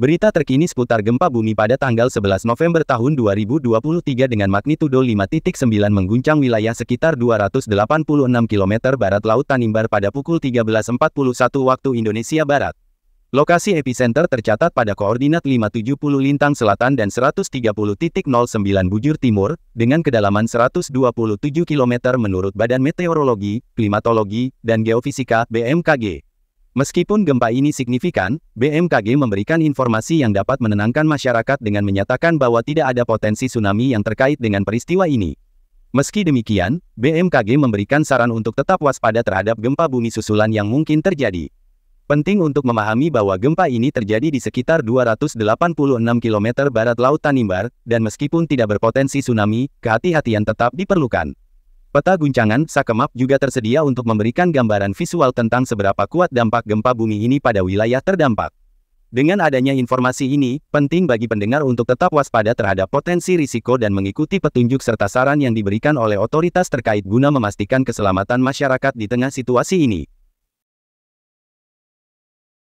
Berita terkini seputar gempa bumi pada tanggal 11 November tahun 2023 dengan magnitudo 5.9 mengguncang wilayah sekitar 286 km barat Laut Tanimbar pada pukul 13.41 waktu Indonesia Barat. Lokasi epicenter tercatat pada koordinat 570 lintang selatan dan 130.09 bujur timur, dengan kedalaman 127 km menurut Badan Meteorologi, Klimatologi, dan Geofisika BMKG. Meskipun gempa ini signifikan, BMKG memberikan informasi yang dapat menenangkan masyarakat dengan menyatakan bahwa tidak ada potensi tsunami yang terkait dengan peristiwa ini. Meski demikian, BMKG memberikan saran untuk tetap waspada terhadap gempa bumi susulan yang mungkin terjadi. Penting untuk memahami bahwa gempa ini terjadi di sekitar 286 km barat Laut Tanimbar, dan meskipun tidak berpotensi tsunami, kehati-hatian tetap diperlukan. Peta guncangan Sakemap juga tersedia untuk memberikan gambaran visual tentang seberapa kuat dampak gempa bumi ini pada wilayah terdampak. Dengan adanya informasi ini, penting bagi pendengar untuk tetap waspada terhadap potensi risiko dan mengikuti petunjuk serta saran yang diberikan oleh otoritas terkait guna memastikan keselamatan masyarakat di tengah situasi ini.